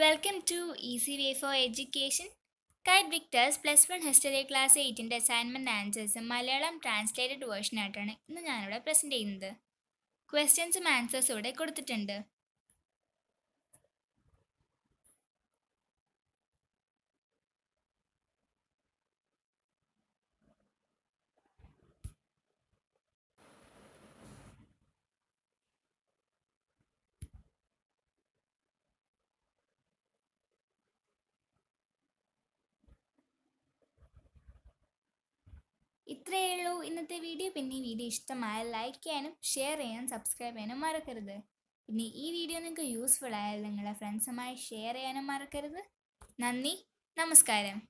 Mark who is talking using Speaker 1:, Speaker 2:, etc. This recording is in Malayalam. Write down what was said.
Speaker 1: welcome to easy way for education KITE Victers plus one history class എയ്റ്റിൻ്റെ അസൈൻമെൻറ്റ് ആൻസേഴ്സ് മലയാളം ട്രാൻസ്ലേറ്റഡ് വേർഷനായിട്ടാണ് ഇന്ന് ഞാനിവിടെ പ്രസൻറ്റ് ചെയ്യുന്നത് ക്വസ്റ്റ്യൻസും ആൻസേഴ്സും ഇവിടെ കൊടുത്തിട്ടുണ്ട് ഇത്രയേ ഉള്ളൂ ഇന്നത്തെ വീഡിയോ പിന്നെ ഈ വീഡിയോ ഇഷ്ടമായ ലൈക്ക് ചെയ്യാനും ഷെയർ ചെയ്യാനും സബ്സ്ക്രൈബ് ചെയ്യാനും മറക്കരുത് പിന്നെ ഈ വീഡിയോ നിങ്ങൾക്ക് യൂസ്ഫുൾ ആയാൽ നിങ്ങളുടെ ഫ്രണ്ട്സുമായി ഷെയർ ചെയ്യാനും മറക്കരുത് നന്ദി നമസ്കാരം